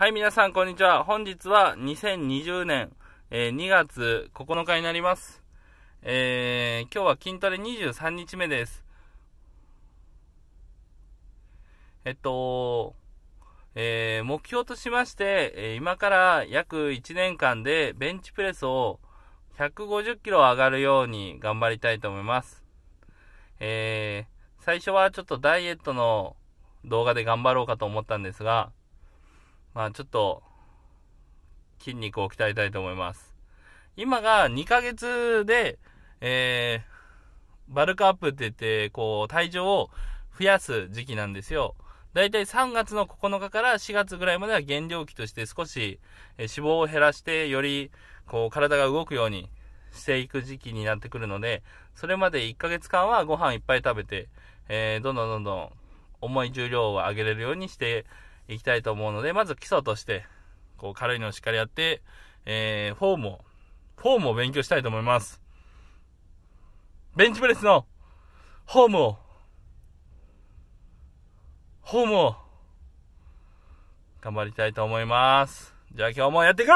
はい、皆さん、こんにちは。本日は2020年、えー、2月9日になります。えー、今日は筋トレ23日目です。えっと、えー、目標としまして、え今から約1年間でベンチプレスを150キロ上がるように頑張りたいと思います。え最初はちょっとダイエットの動画で頑張ろうかと思ったんですが、まあちょっと、筋肉を鍛えたいと思います。今が2ヶ月で、えー、バルクアップって言って、こう、体重を増やす時期なんですよ。だいたい3月の9日から4月ぐらいまでは減量期として少し、え脂肪を減らして、より、こう、体が動くようにしていく時期になってくるので、それまで1ヶ月間はご飯いっぱい食べて、えー、どんどんどんどん重い重量を上げれるようにしていきたいと思うので、まず基礎として、こう軽いのをしっかりやって、えー、フォームを、フォームを勉強したいと思います。ベンチプレスの、フォームを、フォームを、頑張りたいと思います。じゃあ今日もやっていく